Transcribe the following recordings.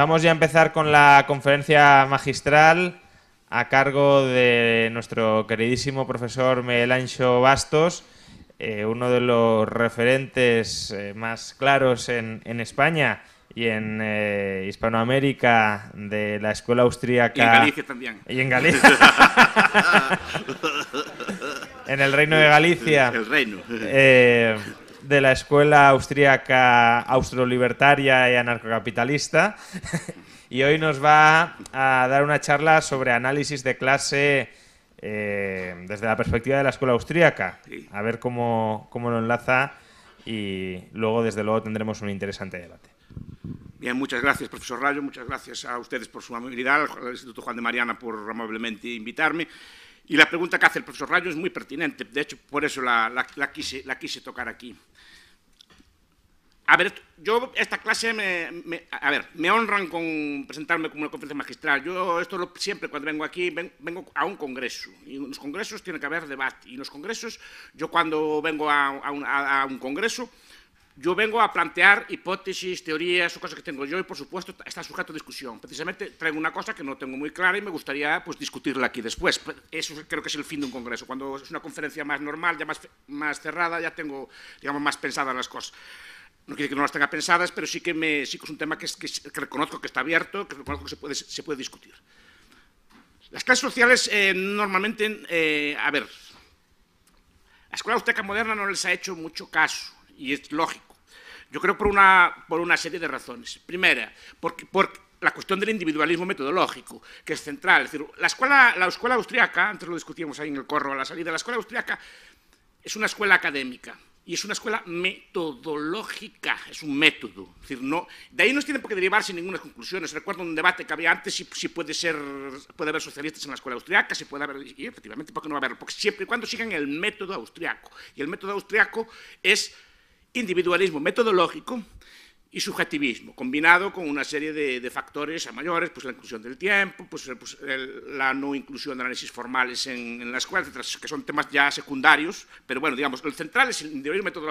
Vamos ya a empezar con la conferencia magistral a cargo de nuestro queridísimo profesor Melancho Bastos, eh, uno de los referentes eh, más claros en, España y en eh, Hispanoamérica de la escuela austríaca. Y en Galicia también. Y en Galicia. en el reino de Galicia. El reino de la escuela austríaca austrolibertaria y anarcocapitalista y hoy nos va a dar una charla sobre análisis de clase eh, desde la perspectiva de la escuela austríaca. A ver cómo, cómo lo enlaza y luego, desde luego, tendremos un interesante debate. Bien, muchas gracias, profesor Rayo. Muchas gracias a ustedes por su amabilidad, al Instituto Juan de Mariana por amablemente invitarme. Y la pregunta que hace el profesor Rayo es muy pertinente, de hecho, por eso la, la, quise, tocar aquí. A ver, yo esta clase me, a ver, me honran con presentarme como una conferencia magistral. Yo esto siempre cuando vengo aquí vengo a un congreso y en los congresos tiene que haber debate. Y en los congresos, yo cuando vengo a, a un congreso, yo vengo a plantear hipótesis, teorías o cosas que tengo yo y, por supuesto, está sujeto a discusión. Precisamente traigo una cosa que no tengo muy clara y me gustaría pues, discutirla aquí después. Eso creo que es el fin de un congreso. Cuando es una conferencia más normal, ya más, más cerrada, ya tengo digamos, más pensadas las cosas. No quiere que no las tenga pensadas, pero sí que, me, sí que es un tema que, que, reconozco que está abierto, que reconozco que se puede, se puede discutir. Las clases sociales eh, normalmente, eh, a ver, la escuela Austríaca moderna no les ha hecho mucho caso y es lógico yo creo por una, por una serie de razones. Primera, por la cuestión del individualismo metodológico, que es central. Es decir, la escuela, la escuela austriaca, antes lo discutíamos ahí en el corro a la salida, la escuela austriaca es una escuela académica y es una escuela metodológica, es un método. Es decir, no, de ahí no tiene por qué derivarse ninguna conclusión. Recuerdo un debate que había antes si, si, puede, ser, puede haber socialistas en la escuela austriaca, si puede haber, y efectivamente, ¿por qué no va a haber? Porque siempre y cuando sigan el método austriaco. Y el método austriaco es individualismo metodológico y subjetivismo, combinado con una serie de, factores a mayores, pues la inclusión del tiempo, pues, eh, pues la no inclusión de análisis formales en, en la escuela, que son temas ya secundarios, pero bueno, digamos, el central es el individualismo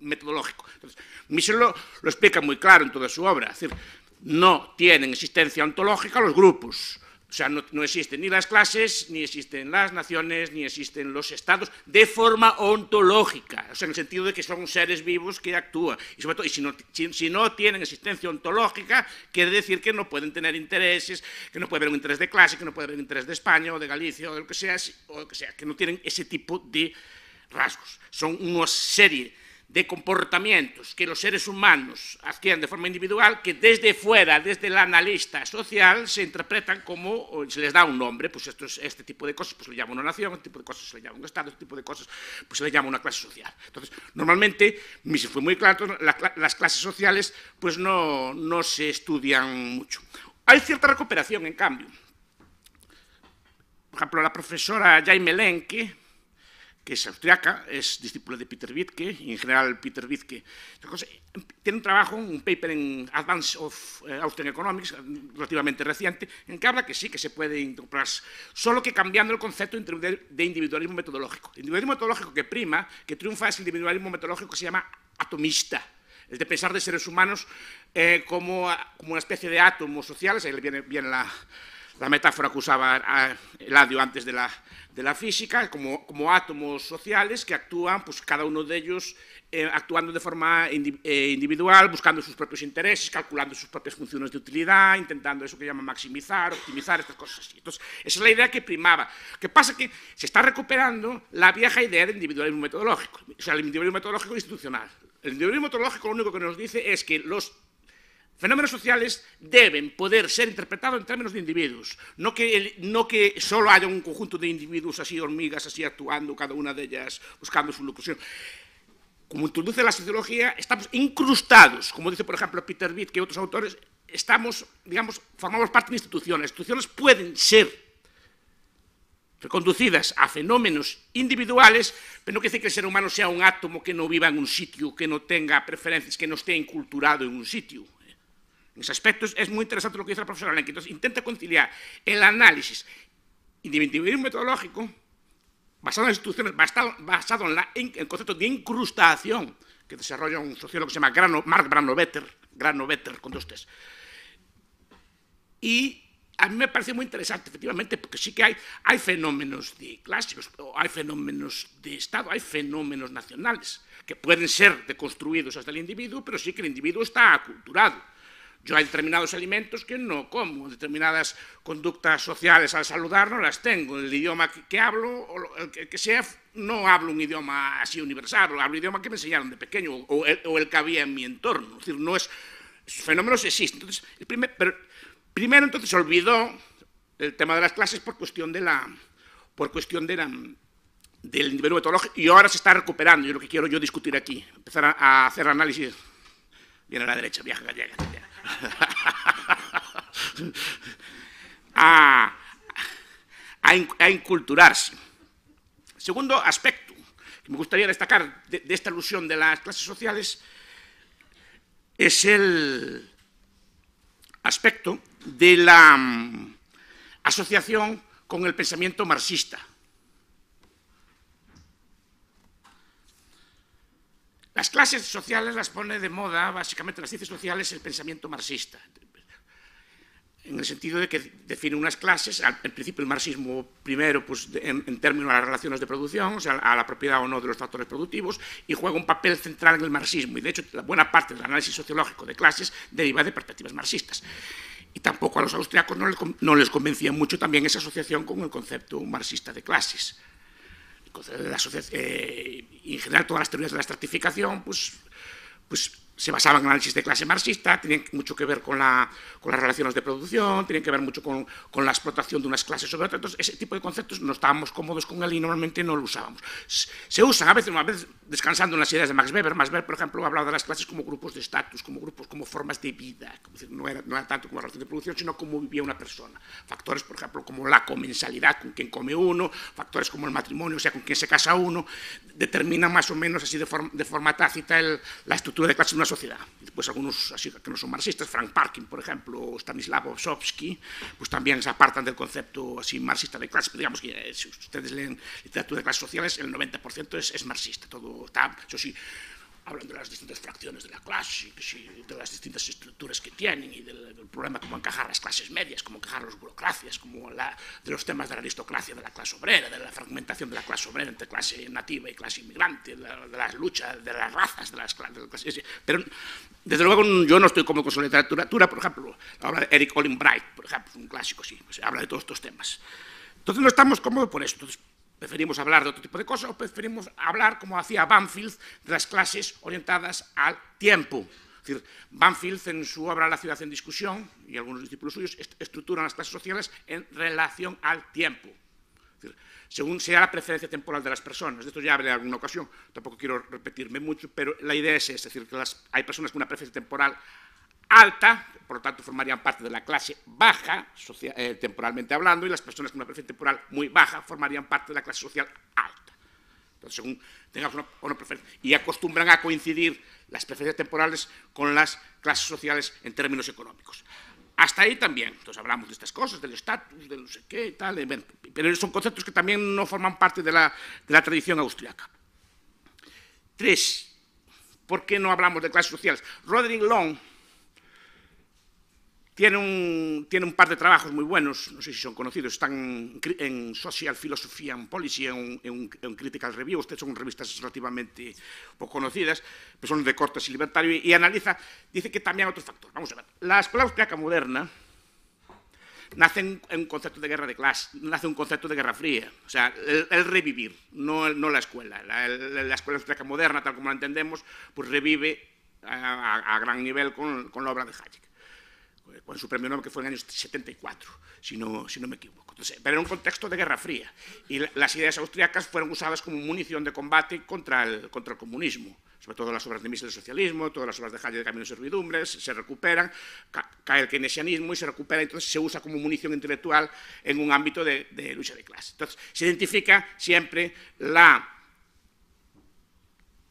metodológico. Entonces, Michel lo, lo explica muy claro en toda su obra, es decir, no tienen existencia ontológica los grupos, o sea, no, existen ni las clases, ni existen las naciones, ni existen los estados de forma ontológica, o sea, en el sentido de que son seres vivos que actúan. Y sobre todo, si, no, tienen existencia ontológica, quiere decir que no pueden tener intereses, que no puede haber un interés de clase, que no puede haber un interés de España o de Galicia o de lo que sea, o lo que, sea que no tienen ese tipo de rasgos. Son una serie de comportamientos que los seres humanos adquieren de forma individual que desde fuera, desde el analista social, se interpretan como, se les da un nombre, pues esto es, este tipo de cosas pues le llama una nación, este tipo de cosas se le llama un Estado, este tipo de cosas pues se le llama una clase social. Entonces, normalmente, si fue muy claro, las clases sociales pues no, no se estudian mucho. Hay cierta recuperación, en cambio. Por ejemplo, la profesora Jaime Lenke, que es austriaca, es discípula de Peter Wittke, y en general Peter Wittke. tiene un trabajo, un paper en Advance of eh, Austrian Economics, relativamente reciente, en que habla que sí, que se puede incorporar, solo que cambiando el concepto de individualismo metodológico. El individualismo metodológico que prima, que triunfa, es el individualismo metodológico que se llama atomista el de pensar de seres humanos eh, como, como, una especie de átomos sociales, ahí viene, viene la, la metáfora que usaba ah, Eladio antes de la, de la física, como, como, átomos sociales que actúan, pues cada uno de ellos eh, actuando de forma eh, individual, buscando sus propios intereses, calculando sus propias funciones de utilidad, intentando eso que llaman maximizar, optimizar, estas cosas así. Entonces, esa es la idea que primaba. qué que pasa que se está recuperando la vieja idea del individualismo metodológico, o sea, el individualismo metodológico institucional. El individualismo metodológico lo único que nos dice es que los Fenómenos sociales deben poder ser interpretados en términos de individuos, no que, solo haya un conjunto de individuos así, hormigas, así actuando, cada una de ellas buscando su locución. Como introduce la sociología, estamos incrustados, como dice, por ejemplo, Peter Witt, y otros autores, estamos, digamos, formamos parte de instituciones. instituciones pueden ser reconducidas a fenómenos individuales, pero no quiere decir que el ser humano sea un átomo que no viva en un sitio, que no tenga preferencias, que no esté inculturado en un sitio. En ese aspecto es muy interesante lo que dice la profesora Lenke. Entonces, intenta conciliar el análisis individualismo metodológico basado en instituciones, basado, en, el concepto de incrustación que desarrolla un sociólogo que se llama Grano, Mark Granovetter, Granovetter, con dos T's. Y a mí me parece muy interesante, efectivamente, porque sí que hay, fenómenos de clásicos, hay fenómenos de Estado, hay fenómenos nacionales, que pueden ser deconstruidos hasta el individuo, pero sí que el individuo está aculturado yo hay determinados alimentos que no como, determinadas conductas sociales al saludar no las tengo. El idioma que, hablo, el que, sea, no hablo un idioma así universal, hablo el idioma que me enseñaron de pequeño o el, que había en mi entorno. Es decir, no es, esos fenómenos existen. el primer, pero primero entonces olvidó el tema de las clases por cuestión de la, por cuestión de la, del nivel metodológico y ahora se está recuperando. Yo lo que quiero yo discutir aquí, empezar a, hacer análisis. Viene a la derecha, viaja gallega. a, a, inculturarse. Segundo aspecto que me gustaría destacar de, de esta alusión de las clases sociales es el aspecto de la mm, asociación con el pensamiento marxista Las clases sociales las pone de moda, básicamente las ciencias sociales, el pensamiento marxista, en el sentido de que define unas clases, al, en principio el marxismo primero pues, en, términos de las relaciones de producción, o sea, a la propiedad o no de los factores productivos, y juega un papel central en el marxismo, y de hecho la buena parte del análisis sociológico de clases deriva de perspectivas marxistas. Y tampoco a los austriacos no les, no les convencía mucho también esa asociación con el concepto marxista de clases. Pues, la eh, y en general todas las teorías de la estratificación, pues, pues se basaban en análisis de clase marxista, tenían mucho que ver con, la, con las relaciones de producción, tenían que ver mucho con, con, la explotación de unas clases sobre otras. Entonces, ese tipo de conceptos no estábamos cómodos con él y normalmente no lo usábamos. Se usan a veces, una vez descansando en las ideas de Max Weber. Max Weber, por ejemplo, ha hablado de las clases como grupos de estatus, como grupos, como formas de vida. no, era, no, era, tanto como relación de producción, sino como vivía una persona. Factores, por ejemplo, como la comensalidad, con quien come uno, factores como el matrimonio, o sea, con quien se casa uno, determinan más o menos así de, forma, de forma tácita la estructura de clases de una sociedad. Pues algunos así que no son marxistas, Frank Parkin, por ejemplo, Stanislav pues también se apartan del concepto así marxista de clase, digamos que eh, si ustedes leen literatura de clases sociales, el 90% es, marxista. Todo está, eso sí, hablan de las distintas fracciones de la clase, de las distintas estructuras que tienen y del, problema problema cómo encajar las clases medias, cómo encajar las burocracias, como la, de los temas de la aristocracia, de la clase obrera, de la fragmentación de la clase obrera entre clase nativa y clase inmigrante, de, las luchas, de las razas, de las, clases. Pero, desde luego, yo no estoy como con su literatura, por ejemplo, habla de Eric Olin Bright, por ejemplo, un clásico, sí, pues, habla de todos estos temas. Entonces, no estamos cómodos por eso. ¿Preferimos hablar de otro tipo de cosas o preferimos hablar, como hacía Banfield, de las clases orientadas al tiempo? Es decir, Banfield en su obra La ciudad en discusión y algunos discípulos suyos estructuran las clases sociales en relación al tiempo. según sea la preferencia temporal de las personas. De esto ya hablé en alguna ocasión, tampoco quiero repetirme mucho, pero la idea es esa, es decir, que las, hay personas con una preferencia temporal alta, por lo tanto formarían parte de la clase baja, eh, temporalmente hablando, y las personas con una preferencia temporal muy baja formarían parte de la clase social alta. Entonces, según tengamos una, preferencia, y acostumbran a coincidir las preferencias temporales con las clases sociales en términos económicos. Hasta ahí también. Entonces hablamos de estas cosas, del estatus, del no sé qué, tal. Pero son conceptos que también no forman parte de la, de la tradición austriaca. Tres, ¿por qué no hablamos de clases sociales? Roderick Long, tiene un, tiene un, par de trabajos muy buenos, no sé si son conocidos, están en Social Philosophy and Policy, en Critical Review, ustedes son revistas relativamente poco conocidas, pero son de cortes y libertario, y, analiza, dice que también otros factor. Vamos a ver, la escuela austriaca moderna nace en un concepto de guerra de clase, nace un concepto de guerra fría, o sea, el, revivir, no, no, la escuela. La, escuela austriaca moderna, tal como la entendemos, pues revive a, gran nivel con, con la obra de Hayek con su premio Nobel, que fue en el año 74, si no, si no me equivoco. Entonces, pero en un contexto de Guerra Fría. Y las ideas austriacas fueron usadas como munición de combate contra el, contra el comunismo. Sobre todo las obras de Mises del socialismo, todas las obras de Hayek de Camino de Servidumbres, se recuperan, cae el keynesianismo y se recupera, entonces se usa como munición intelectual en un ámbito de, de lucha de clase. Entonces, se identifica siempre la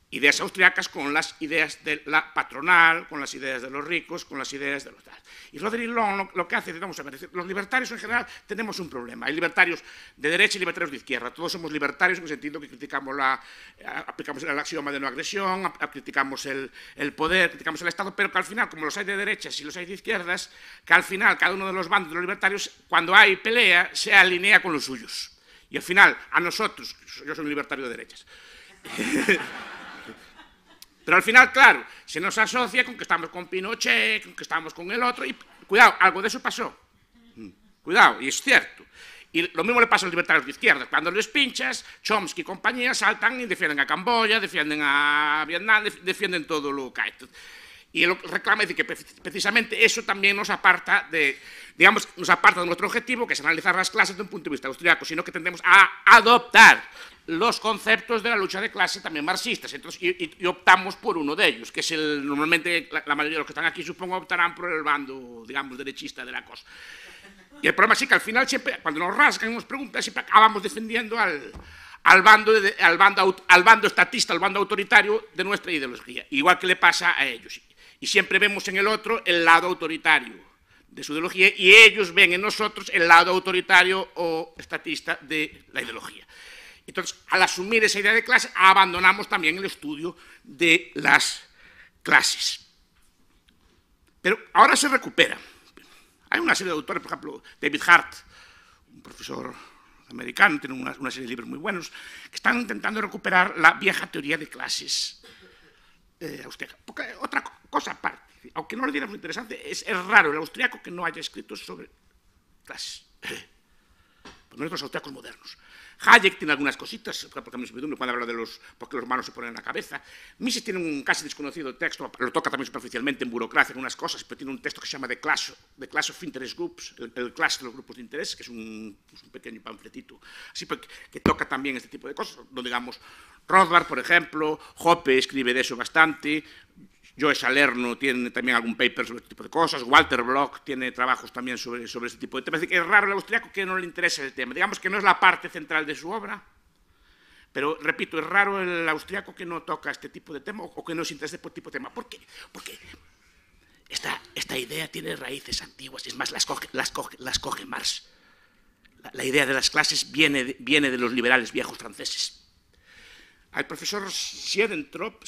ideas austriacas con las ideas de la patronal, con las ideas de los ricos, con las ideas de los tal. Y Roderick Long lo, que hace, vamos a ver, los libertarios en general tenemos un problema. Hay libertarios de derecha y libertarios de izquierda. Todos somos libertarios en el sentido que criticamos la, eh, aplicamos el axioma de no agresión, criticamos el, el, poder, criticamos el Estado, pero que al final, como los hay de derechas y los hay de izquierdas, que al final cada uno de los bandos de los libertarios, cuando hay pelea, se alinea con los suyos. Y al final, a nosotros, yo soy un libertario de derechas. Pero al final, claro, se nos asocia con que estamos con Pinochet, con que estamos con el otro, y cuidado, algo de eso pasó. Cuidado, y es cierto. Y lo mismo le pasa a los libertarios de izquierda. Cuando les pinchas, Chomsky y compañía saltan y defienden a Camboya, defienden a Vietnam, defienden todo lo que hay. Y él reclama dice que precisamente eso también nos aparta de, digamos, nos aparta de nuestro objetivo, que es analizar las clases desde un punto de vista austriaco, sino que tendemos a adoptar los conceptos de la lucha de clase también marxistas. Entonces, y, optamos por uno de ellos, que es el, normalmente la, mayoría de los que están aquí, supongo, optarán por el bando, digamos, derechista de la cosa. Y el problema es que al final, siempre, cuando nos rasgan, nos preguntan, siempre acabamos defendiendo al, bando, al, bando, al bando estatista, al bando autoritario de nuestra ideología, igual que le pasa a ellos. Y siempre vemos en el otro el lado autoritario de su ideología y ellos ven en nosotros el lado autoritario o estatista de la ideología. Entonces, al asumir esa idea de clase, abandonamos también el estudio de las clases. Pero ahora se recupera. Hay una serie de autores, por ejemplo, David Hart, un profesor americano, tiene una, serie de libros muy buenos, que están intentando recuperar la vieja teoría de clases eh, otra cosa aparte, aunque no lo diga muy interesante, es, raro el austriaco que no haya escrito sobre clases. Por lo menos los austriacos modernos. Hayek tiene algunas cositas, porque a mí me cuando habla de los, porque los manos se ponen en la cabeza. Mises tiene un casi desconocido texto, lo toca también superficialmente en burocracia, en unas cosas, pero tiene un texto que se llama The Class of Interest Groups, el, Class de los grupos de interés, que es un, pues, pequeño panfletito, así que, toca también este tipo de cosas, donde digamos, Rothbard, por ejemplo, Hoppe escribe de eso bastante, Joe Salerno tiene también algún paper sobre este tipo de cosas, Walter Block tiene trabajos también sobre, sobre este tipo de temas. Es, raro el austriaco que no le interese el tema. Digamos que no es la parte central de su obra, pero repito, es raro el austriaco que no toca este tipo de tema o que no se interese por este tipo de tema. ¿Por qué? Porque esta, esta idea tiene raíces antiguas, y es más, las coge, las las Marx. La, idea de las clases viene, viene de los liberales viejos franceses. Al profesor Siedentrop,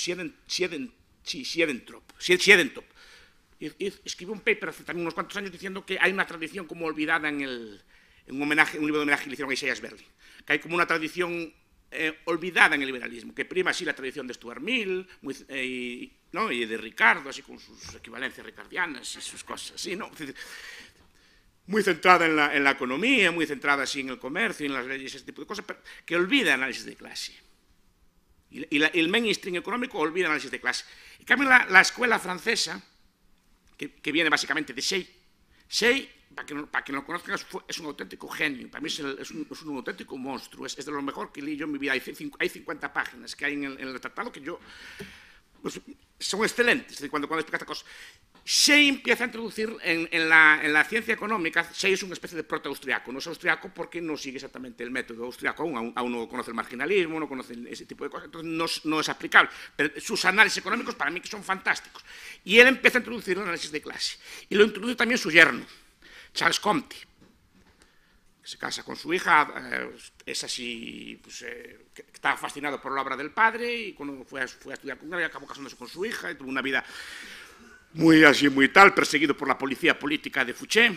Sí, Siedentop. Siedentop. Escribió un paper hace también unos cuantos años diciendo que hay una tradición como olvidada en, un, homenaje, un libro de homenaje que le hicieron a Isaias Berlin, que hay como una tradición eh, olvidada en el liberalismo, que prima así la tradición de Stuart Mill eh, y, de Ricardo, así con sus equivalencias ricardianas y sus cosas ¿no? muy centrada en la, economía, muy centrada así en el comercio, y en las leyes, ese tipo de cosas, pero que olvida el análisis de clase. Y, el mainstream económico olvida análisis de clase. y cambio, la, escuela francesa, que, viene básicamente de Sey, Sey, para que, para que lo conozcan, es un auténtico genio, para mí es, un, auténtico monstruo, es, de lo mejor que leí yo en mi vida. Hay, hay 50 páginas que hay en el, en el tratado que yo pues, son excelentes, cuando, cuando esta cosa. Shea empieza a introducir en, en, la, en, la, ciencia económica, Shea es una especie de proto-austriaco, no es austriaco porque no sigue exactamente el método austriaco, aún, aún, no conoce el marginalismo, no conoce ese tipo de cosas, entonces no, es aplicable. Pero sus análisis económicos para mí que son fantásticos. Y él empieza a introducir el análisis de clase, y lo introduce también su yerno, Charles Comte, se casa con su hija, eh, es así, pues, eh, está fascinado por la obra del padre y cuando fue a, estudiar con él, acabó casándose con su hija y tuvo una vida muy así, muy tal, perseguido por la policía política de Fouché.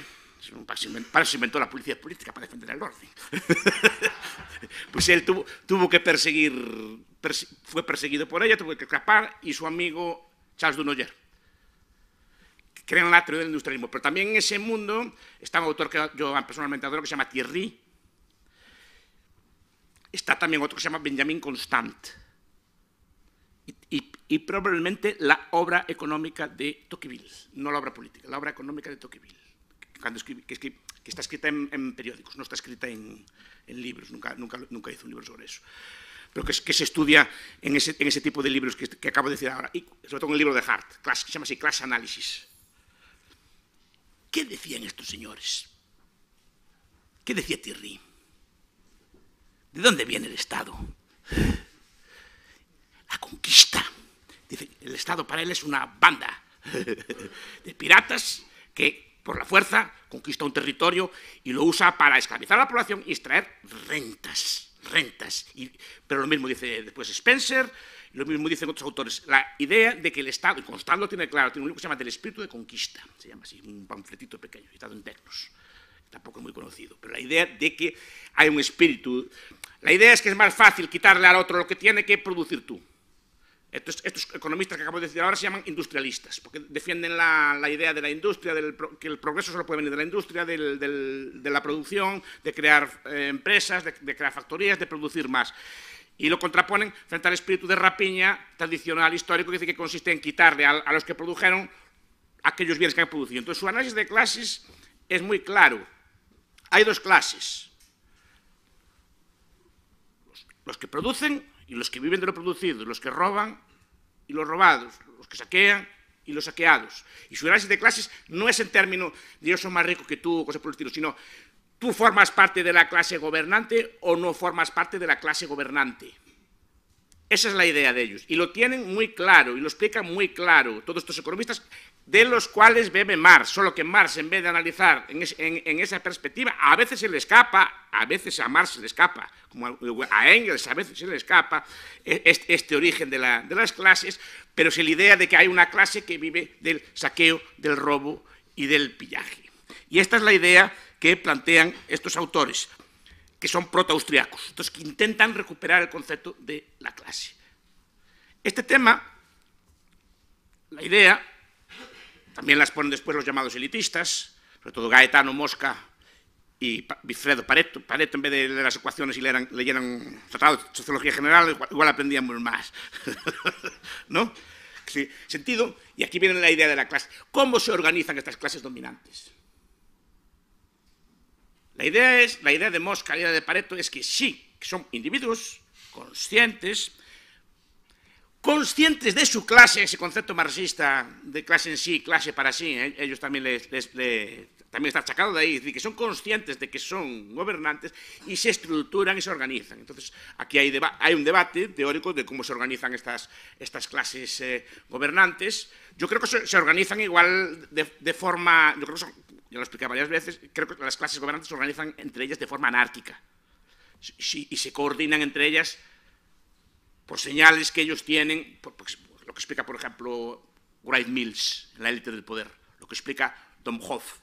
Para se inventó la policía política para defender el orden. pues él tuvo, que perseguir, fue perseguido por ella, tuvo que escapar y su amigo Charles Dunoyer crean la teoría del industrialismo. Pero también en ese mundo está un autor que yo personalmente adoro, que se llama Thierry. Está también otro que se llama Benjamin Constant. Y, probablemente la obra económica de Tocqueville, no la obra política, la obra económica de Tocqueville, que, está escrita en, periódicos, no está escrita en, libros, nunca, nunca, nunca hizo un libro sobre eso pero que, se estudia en ese, en ese tipo de libros que, acabo de decir ahora, y sobre todo en el libro de Hart, que se llama así, Class Analysis. ¿Qué decían estos señores? ¿Qué decía Thierry? ¿De dónde viene el Estado? La conquista. el Estado para él es una banda de piratas que por la fuerza conquista un territorio y lo usa para esclavizar a la población y extraer rentas, rentas. pero lo mismo dice después Spencer, lo mismo dicen otros autores. La idea de que el Estado, y Constant lo tiene claro, tiene un libro que se llama Del espíritu de conquista, se llama así, un panfletito pequeño, editado en Tecnos, tampoco es muy conocido, pero la idea de que hay un espíritu. La idea es que es más fácil quitarle al otro lo que tiene que producir tú. Estos, estos, economistas que acabo de decir ahora se llaman industrialistas, porque defienden la, la idea de la industria, del, que el progreso solo puede venir de la industria, del, de la producción, de crear eh, empresas, de, de, crear factorías, de producir más y lo contraponen frente al espíritu de rapiña tradicional, histórico, que dice que consiste en quitarle a, los que produjeron aquellos bienes que han producido. Entonces, su análisis de clases es muy claro. Hay dos clases. Los, que producen y los que viven de lo producido, los que roban y los robados, los que saquean y los saqueados. Y su análisis de clases no es en términos de yo soy más rico que tú, o cosas por el estilo, sino ¿Tú formas parte de la clase gobernante o no formas parte de la clase gobernante? Esa es la idea de ellos. Y lo tienen muy claro, y lo explican muy claro todos estos economistas, de los cuales bebe Marx. Solo que Marx, en vez de analizar en, esa perspectiva, a veces se le escapa, a veces a Marx se le escapa, como a, Engels a veces se le escapa e, este, este, origen de, de, las clases, pero es la idea de que hay una clase que vive del saqueo, del robo y del pillaje. Y esta es la idea que plantean estos autores, que son proto-austriacos, que intentan recuperar el concepto de la clase. Este tema, la idea, también las ponen después los llamados elitistas, sobre todo Gaetano Mosca y Bifredo Pareto. Pareto, en vez de leer las ecuaciones y leyeran, leyeran tratado de sociología general, igual, igual aprendíamos más. ¿No? Sí, sentido, y aquí viene la idea de la clase. ¿Cómo se organizan estas clases dominantes? La idea, es, la idea de Mosca, la idea de Pareto, es que sí, que son individuos conscientes, conscientes de su clase, ese concepto marxista de clase en sí, clase para sí, ¿eh? ellos también, les, les, está de ahí, que son conscientes de que son gobernantes y se estructuran y se organizan. Entonces, aquí hay, un debate teórico de cómo se organizan estas, clases eh, gobernantes. Yo creo que se, organizan igual de, de, forma, yo creo que yo lo expliqué varias veces, creo que las clases gobernantes se organizan entre ellas de forma anárquica y se coordinan entre ellas por señales que ellos tienen, lo que explica, por ejemplo, Wright Mills, la élite del poder, lo que explica Hof,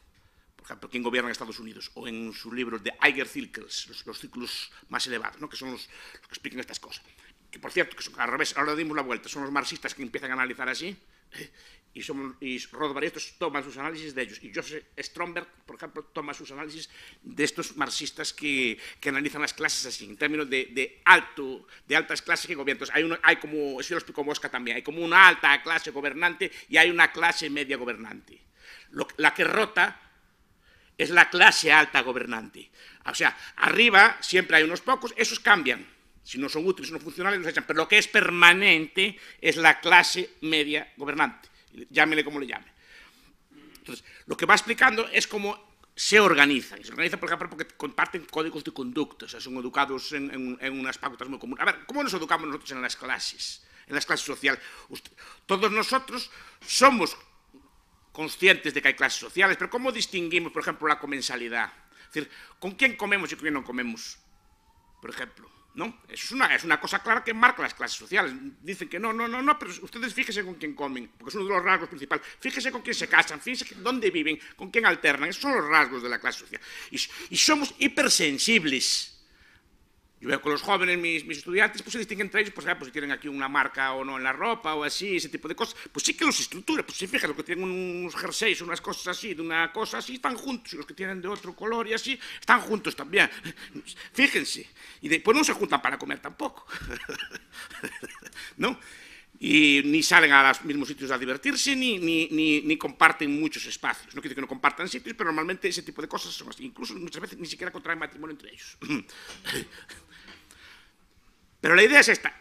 por ejemplo, quien gobierna en Estados Unidos, o en sus libros de Eiger Circles, los, círculos más elevados, ¿no? que son los, que explican estas cosas. Que, por cierto, que son, al revés, ahora dimos la vuelta, son los marxistas que empiezan a analizar así, y, somos, y Rod toma sus análisis de ellos. Y Joseph Stromberg, por ejemplo, toma sus análisis de estos marxistas que, que analizan las clases así, en términos de, de alto, de altas clases que gobiernan. hay, hay como, eso lo Pico Mosca también, hay como una alta clase gobernante y hay una clase media gobernante. la que rota es la clase alta gobernante. O sea, arriba siempre hay unos pocos, esos cambian si no son útiles, si no funcionales, nos echan. Pero lo que es permanente es la clase media gobernante, llámele como le llame. Entonces, lo que va explicando es cómo se organizan. Se organizan, por ejemplo, porque comparten códigos de conducta, o sea, son educados en, unas pautas muy comunes. A ver, ¿cómo nos educamos nosotros en las clases? En las clases sociales. todos nosotros somos conscientes de que hay clases sociales, pero ¿cómo distinguimos, por ejemplo, la comensalidad? Es decir, ¿con quién comemos y con quién no comemos? Por ejemplo es una, es una cosa clara que marca las clases sociales. Dicen que no, no, no, no, pero ustedes fíjense con quién comen, porque es uno de los rasgos principales. Fíjense con quién se casan, fíjense dónde viven, con quién alternan. Esos son los rasgos de la clase social. y, y somos hipersensibles yo veo con los jóvenes, mis, mis estudiantes, pues se distinguen entre ellos, pues, ah, pues si tienen aquí una marca o no en la ropa o así, ese tipo de cosas. Pues sí que los estructura, pues si fijan los que tienen unos jerseys, unas cosas así, de una cosa así, están juntos, y los que tienen de otro color y así, están juntos también. Fíjense. Y después no se juntan para comer tampoco. ¿No? y ni salen a los mismos sitios a divertirse, ni, ni, ni, comparten muchos espacios. No quiero que no compartan sitios, pero normalmente ese tipo de cosas son así. Incluso muchas veces ni siquiera contraen matrimonio entre ellos. Pero la idea es esta.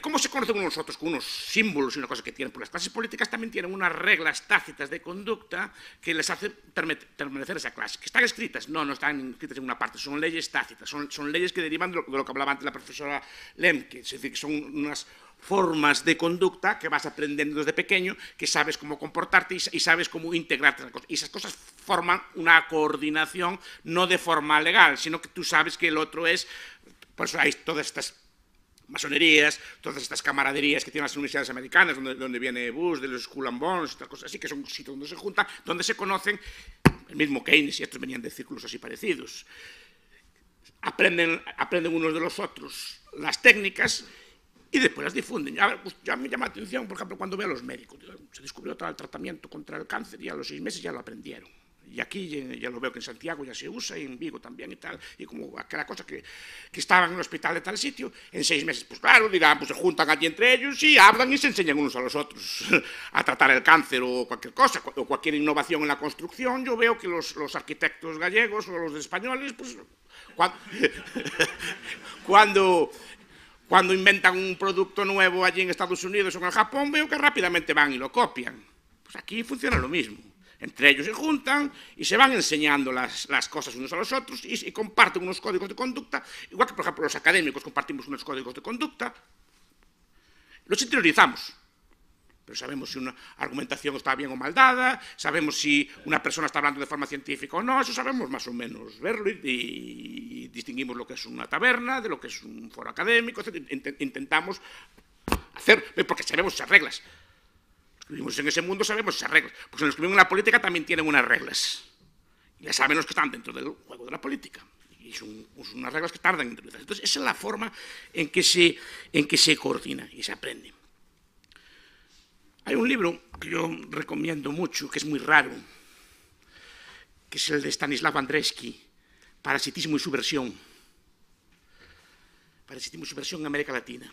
cómo se conocen unos otros con unos símbolos y una cosa que tienen. Porque las clases políticas también tienen unas reglas tácitas de conducta que les hacen permanecer esa clase. ¿Que están escritas? No, no están escritas en una parte. Son leyes tácitas. Son, leyes que derivan de lo, que hablaba antes la profesora Lemke. Es decir, que son unas formas de conducta que vas aprendiendo desde pequeño, que sabes cómo comportarte y, sabes cómo integrarte. Y esas cosas forman una coordinación no de forma legal, sino que tú sabes que el otro es... Pues hay todas estas masonerías, todas estas camaraderías que tienen las universidades americanas, donde, viene Bush, de los School and Bones, cosas así, que son sitios donde se juntan, donde se conocen, el mismo Keynes y estos venían de círculos así parecidos. Aprenden, aprenden unos de los otros las técnicas y después las difunden. Pues, ya, me llama la atención, por ejemplo, cuando veo a los médicos. Se descubrió tal el tratamiento contra el cáncer y a los seis meses ya lo aprendieron y aquí ya lo veo que en Santiago ya se usa, y en Vigo también y tal, y como aquella cosa que, que estaban en el hospital de tal sitio, en seis meses, pues claro, dirán, pues se juntan allí entre ellos y hablan y se enseñan unos a los otros a tratar el cáncer o cualquier cosa, o cualquier innovación en la construcción, yo veo que los, los arquitectos gallegos o los españoles, pues cuando, cuando inventan un producto nuevo allí en Estados Unidos o en Japón, veo que rápidamente van y lo copian. Pues aquí funciona lo mismo. Entre ellos se juntan y se van enseñando las, cosas unos a los otros y, comparten unos códigos de conducta, igual que, por ejemplo, los académicos compartimos unos códigos de conducta. Los interiorizamos. Pero sabemos si una argumentación está bien o mal dada, sabemos si una persona está hablando de forma científica o no, eso sabemos más o menos verlo y, distinguimos lo que es una taberna de lo que es un foro académico, intentamos hacer, porque sabemos esas reglas. Vivimos en ese mundo, sabemos esas reglas. Porque los que viven en la política también tienen unas reglas. Ya saben los que están dentro del juego de la política. Y son, pues, unas reglas que tardan en utilizarse. Entonces, esa es la forma en que, se, en que se coordina y se aprende. Hay un libro que yo recomiendo mucho, que es muy raro, que es el de Stanislav Andresky, Parasitismo y Subversión. Parasitismo y Subversión en América Latina.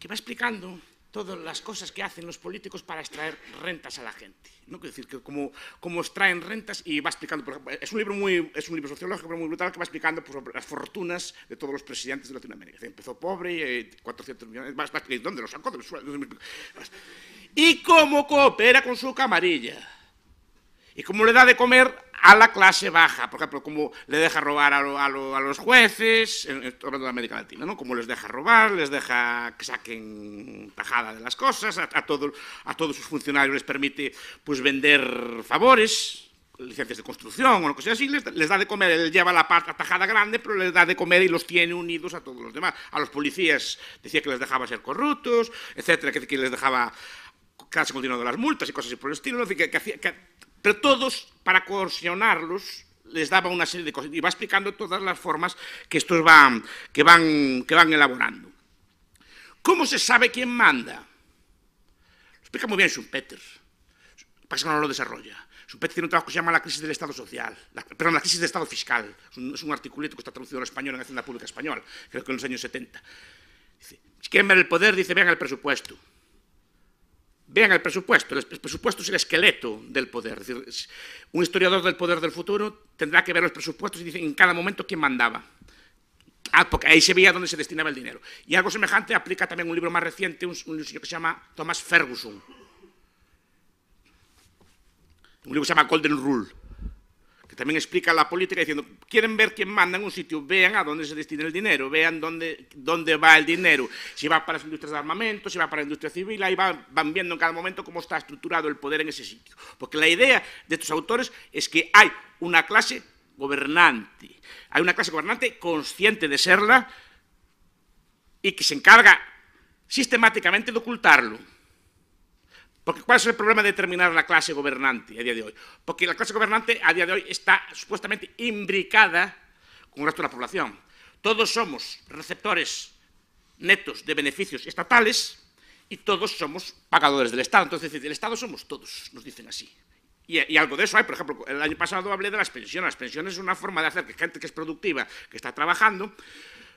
Que va explicando todas las cosas que hacen los políticos para extraer rentas a la gente. ¿no? Quiero decir, que como, como extraen rentas y va explicando, por ejemplo, es un libro, muy, es un libro sociológico pero muy brutal que va explicando pues, las fortunas de todos los presidentes de Latinoamérica. empezó pobre, y 400 eh, millones, más, más, ¿dónde los sacó? Y cómo coopera con su camarilla. Y cómo le da de comer a la clase baja, por ejemplo, como le deja robar a, los jueces, hablando de América Latina, ¿no? Como les deja robar, les deja que saquen tajada de las cosas, a, todos sus funcionarios les permite pues, vender favores, licencias de construcción o lo así, les, da de comer, les lleva la pata tajada grande, pero les da de comer y los tiene unidos a todos los demás. A los policías decía que les dejaba ser corruptos, etcétera, que, les dejaba casi continuando las multas y cosas así por el estilo, ¿no? que, pero todos, para coercionarlos, les daba una serie de cosas y va explicando todas las formas que estos van, que van, que van elaborando. ¿Cómo se sabe quién manda? Lo explica muy bien Schumpeter. Pasa que no lo desarrolla. Schumpeter tiene un trabajo que se llama La crisis del Estado social, La crisis del Estado fiscal. Es un, articulito que está traducido al español en la Hacienda Pública Española, creo que en los años 70. Dice, quieren ver el poder, dice, vean el presupuesto. Vean el presupuesto. El presupuesto es el esqueleto del poder. Es decir, un historiador del poder del futuro tendrá que ver los presupuestos y dice en cada momento quién mandaba. Ah, porque ahí se veía dónde se destinaba el dinero. Y algo semejante aplica también un libro más reciente, un, un libro que se llama Thomas Ferguson. Un libro que se llama Golden Rule también explica la política diciendo, quieren ver quién manda en un sitio, vean a dónde se destina el dinero, vean dónde, dónde va el dinero, si va para las industrias de armamento, si va para la industria civil, ahí van viendo en cada momento cómo está estructurado el poder en ese sitio. Porque la idea de estos autores es que hay una clase gobernante, hay una clase gobernante consciente de serla y que se encarga sistemáticamente de ocultarlo. Porque ¿cuál es el problema de determinar la clase gobernante a día de hoy? Porque la clase gobernante a día de hoy está supuestamente imbricada con el resto de la población. Todos somos receptores netos de beneficios estatales y todos somos pagadores del Estado. Entonces, el Estado somos todos, nos dicen así. Y, algo de eso hay, por ejemplo, el año pasado hablé de las pensiones. Las pensiones es una forma de hacer que gente que es productiva, que está trabajando,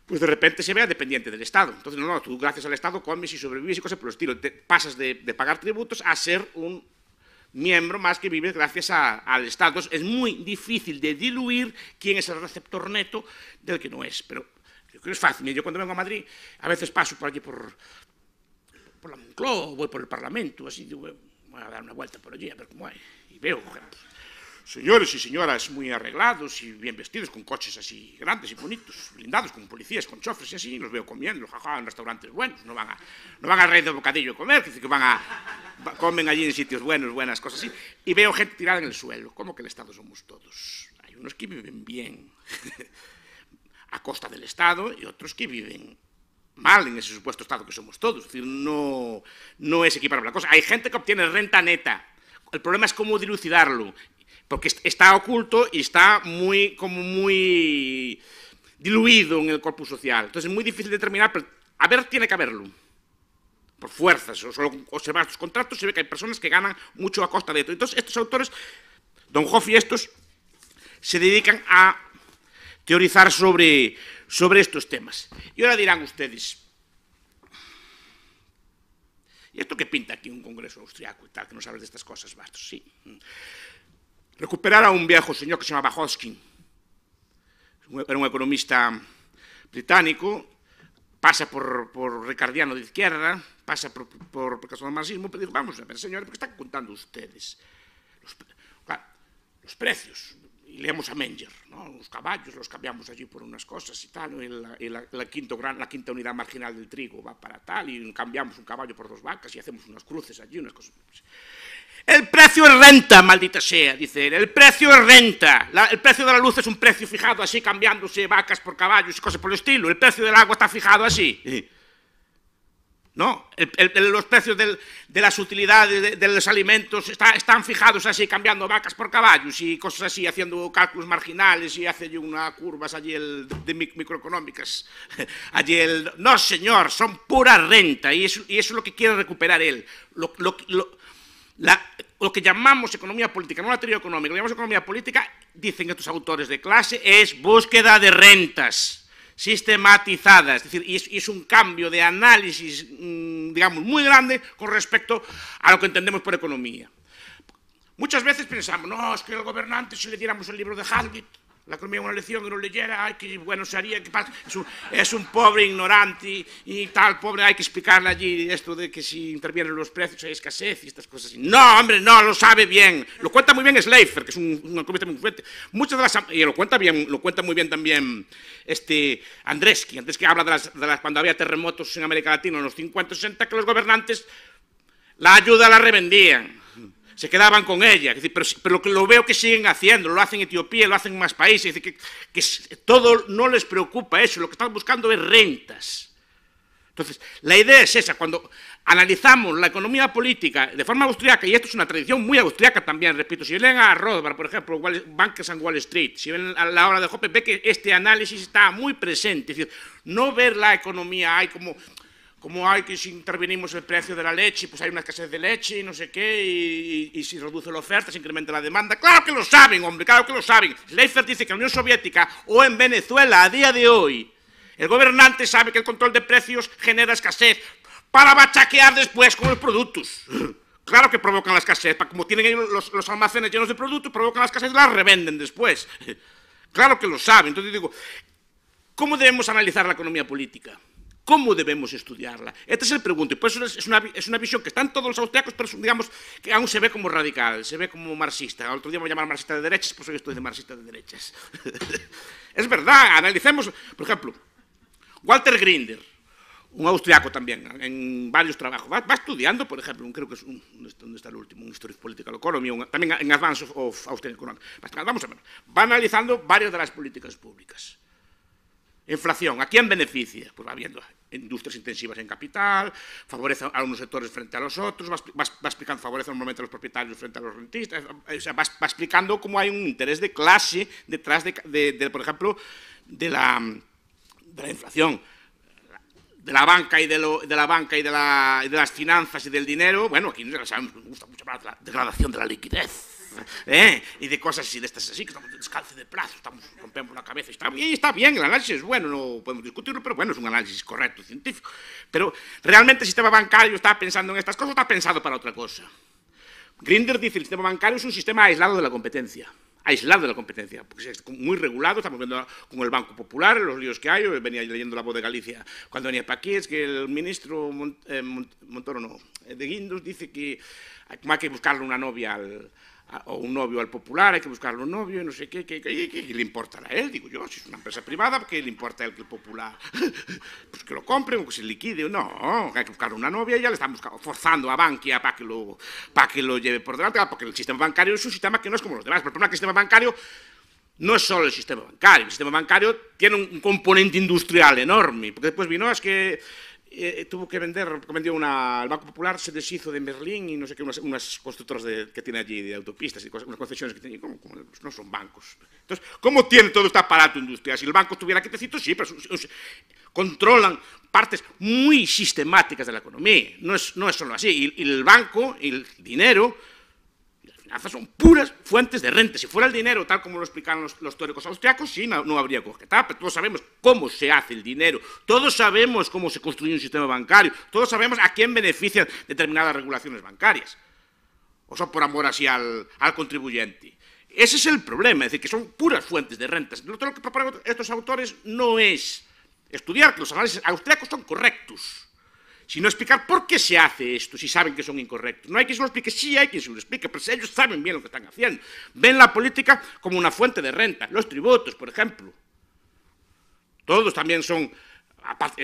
pues de repente se vea dependiente del Estado. Entonces, no, no, tú gracias al Estado comes y sobrevives y cosas por el estilo. Te pasas de, pagar tributos a ser un miembro más que vive gracias al Estado. es muy difícil de diluir quién es el receptor neto del que no es. Pero creo que es fácil. Yo cuando vengo a Madrid, a veces paso por aquí por, por la Moncloa, voy por el Parlamento, así digo, voy a dar una vuelta por allí a ver cómo hay. Y veo, señores y señoras muy arreglados y bien vestidos, con coches así grandes y bonitos, blindados, con policías, con chofres y así, los veo comiendo, jaja, en restaurantes buenos, no van a, no van a de bocadillo a comer, que van a, comen allí en sitios buenos, buenas cosas así, y veo gente tirada en el suelo, como que el Estado somos todos. Hay unos que viven bien a costa del Estado y otros que viven mal en ese supuesto Estado que somos todos, es decir, no, no es equiparable la cosa. Hay gente que obtiene renta neta, el problema es cómo dilucidarlo porque está oculto y está muy, como muy diluido en el corpus social. Entonces es muy difícil determinar, pero a ver, tiene que haberlo. Por fuerzas, solo observar sus contratos, se ve que hay personas que ganan mucho a costa de esto. Entonces estos autores, Don Hoff y estos, se dedican a teorizar sobre, sobre estos temas. Y ahora dirán ustedes, ¿y esto qué pinta aquí un congreso austriaco y tal, que no sabe de estas cosas, bastos? Sí recuperar a un viejo señor que se llamaba Hoskin. Era un economista británico, pasa por, Ricardiano de izquierda, pasa por, por, caso del marxismo, pero dijo, vamos a ver, señores, ¿qué están contando ustedes? Los, precios, y leemos a Menger, ¿no? los caballos los cambiamos allí por unas cosas y tal, la, la quinta unidad marginal del trigo va para tal, y cambiamos un caballo por dos vacas y hacemos unas cruces allí, unas cosas. El precio es renta, maldita sea, dice él. El precio es renta. el precio de la luz es un precio fijado así, cambiándose vacas por caballos y cosas por el estilo. El precio del agua está fijado así. No, los precios de las utilidades, de, los alimentos, están fijados así, cambiando vacas por caballos y cosas así, haciendo cálculos marginales y hace unas curvas allí de microeconómicas. Allí el, no, señor, son pura renta y eso, es lo que quiere recuperar él lo que llamamos economía política, no la teoría económica, lo llamamos economía política, dicen estos autores de clase, es búsqueda de rentas sistematizadas, es decir, es, un cambio de análisis, mm, digamos, muy grande con respecto a lo que entendemos por economía. Muchas veces pensamos, no, es que el gobernante si le diéramos el libro de Hazlitt, la economía una lección que no leyera, ay, qué bueno sería, que es, un, es un pobre ignorante y, tal, pobre, hay que explicarle allí esto de que si intervienen los precios hay escasez y estas cosas. No, hombre, no, lo sabe bien. Lo cuenta muy bien Schleifer, que es un, economista muy fuerte. Muchas de las, y lo cuenta, bien, lo cuenta muy bien también este antes que habla de las, de las, cuando había terremotos en América Latina en los 50 60, que los gobernantes la ayuda la revendían se quedaban con ella. pero, lo, lo veo que siguen haciendo, lo hacen en Etiopía, lo hacen en más países. que, todo no les preocupa eso, lo que están buscando es rentas. Entonces, la idea es esa, cuando analizamos la economía política de forma austriaca, y esto es una tradición muy austriaca también, repito, si ven a Rothbard, por ejemplo, Bankers and Wall Street, si ven a la obra de Hoppe, ve que este análisis está muy presente, es decir, no ver la economía hay como como hay que si intervenimos el precio de la leche, pues hay una escasez de leche y no sé qué, y, si reduce la oferta se incrementa la demanda. Claro que lo saben, hombre, claro que lo saben. Leifert dice que en la Unión Soviética o en Venezuela a día de hoy, el gobernante sabe que el control de precios genera escasez para bachaquear después con los productos. Claro que provocan la escasez, como tienen los, los almacenes llenos de productos, provocan la escasez y la revenden después. Claro que lo saben. Entonces digo, ¿cómo debemos analizar la economía política? ¿Cómo debemos estudiarla? Este es el pregunto. Y por eso es una, visión que están todos los austriacos, pero digamos que aún se ve como radical, se ve como marxista. Al otro día me voy marxista de derechas, pues hoy estoy de marxista de derechas. es verdad, analicemos, por ejemplo, Walter Grinder, un austriaco también, en varios trabajos. Va, estudiando, por ejemplo, creo que es un, ¿dónde está el último? Un Historic Political Economy, también en Advance of, of Austrian Economics. Vamos a ver, va analizando varias de las políticas públicas. Inflación, ¿a quién beneficia? Pues va viendo, industrias intensivas en capital, favorece a unos sectores frente a los otros, va, va, explicando, favorece normalmente a los propietarios frente a los rentistas, va, explicando cómo hay un interés de clase detrás, de, de, por ejemplo, de la, de la inflación de la banca y de, lo, de la banca y de, la, las finanzas y del dinero, bueno, aquí sabemos, nos gusta mucho más la degradación de la liquidez, ¿Eh? y de cosas así, de estas así, que estamos descalce de plazo, estamos, rompemos la cabeza. Está bien, está bien, el análisis es bueno, no podemos discutirlo, pero bueno, es un análisis correcto, científico. Pero realmente el sistema bancario está pensando en estas cosas, está pensado para otra cosa. Grinder dice que el sistema bancario es un sistema aislado de la competencia aislado de la competencia, porque es muy regulado, estamos viendo con el Banco Popular, los líos que hay, venía leyendo la voz de Galicia cuando venía para aquí, es que el ministro eh, Montoro, eh, de Guindos, dice que hay que buscarle una novia al, o un novio al popular, hay que buscarle un novio, y no sé qué, y le importa a él, digo yo, si es una empresa privada, ¿qué le importa a él que el popular? pues que lo compren o que se liquide, no, hay que buscar una novia y ya le están buscando, forzando a Bankia para que, lo, para que lo lleve por delante, porque el sistema bancario es un sistema que no es como los demás, pero el problema es que el sistema bancario no es solo el sistema bancario, el sistema bancario tiene un componente industrial enorme, porque después vino, ah, es que eh, eh, tuvo que vender, vendió una, el Banco Popular se deshizo de Berlín y no sé qué, unas, unas constructoras que tiene allí de autopistas y cosas, unas concesiones que tiene, como, no son bancos. Entonces, ¿cómo tiene todo este aparato industrial? Si el banco estuviera quietecito, sí, pero controlan partes muy sistemáticas de la economía. No es, no es solo así. y el banco, el dinero, son puras fuentes de renta. Si fuera el dinero, tal como lo explicaron los, los teóricos austriacos, sí, no, no habría objetar, pero todos sabemos cómo se hace el dinero, todos sabemos cómo se construye un sistema bancario, todos sabemos a quién benefician determinadas regulaciones bancarias. O son por amor así al, contribuyente. Ese es el problema, es decir, que son puras fuentes de rentas. Lo que proponen estos autores no es estudiar que los análisis austriacos son correctos sino explicar por qué se hace esto, si saben que son incorrectos. No hay quien se lo explique, sí hay quien se lo explique, pero ellos saben bien lo que están haciendo. Ven la política como una fuente de renta, los tributos, por ejemplo. Todos también son,